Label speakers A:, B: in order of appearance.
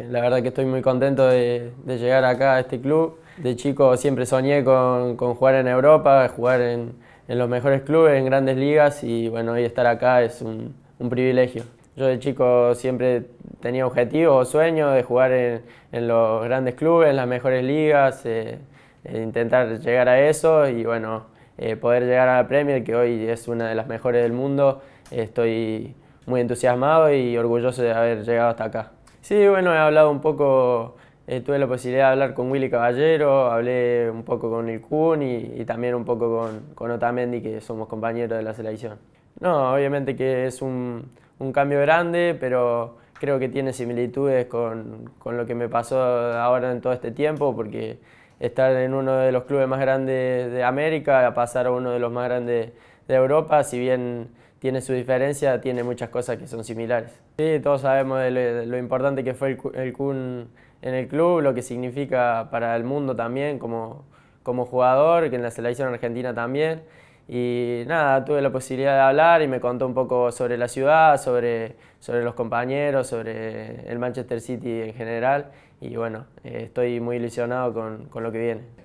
A: La verdad que estoy muy contento de, llegar acá a este club. De chico siempre soñé con, jugar en Europa, jugar en, los mejores clubes, en grandes ligas y bueno, hoy estar acá es un, privilegio. Yo de chico siempre tenía objetivos o sueños de jugar en, los grandes clubes, en las mejores ligas, eh, eh, intentar llegar a eso y bueno, eh, poder llegar a la Premier, que hoy es una de las mejores del mundo. estoy muy entusiasmado y orgulloso de haber llegado hasta acá. Sí, bueno, he hablado un poco, eh, tuve la posibilidad de hablar con Willy Caballero, hablé un poco con el Kun y, también un poco con, con, Otamendi, que somos compañeros de la selección. No, obviamente que es un, cambio grande, pero creo que tiene similitudes con, lo que me pasó ahora en todo este tiempo, porque estar en uno de los clubes más grandes de América, a pasar a uno de los más grandes de Europa, si bien tiene su diferencia, tiene muchas cosas que son similares. Sí, todos sabemos lo, importante que fue el, Kun en el club, lo que significa para el mundo también como, jugador, que en la selección argentina también. Y nada, tuve la posibilidad de hablar y me contó un poco sobre la ciudad, sobre, sobre los compañeros, sobre el Manchester City en general. Y bueno, eh, estoy muy ilusionado con lo que viene.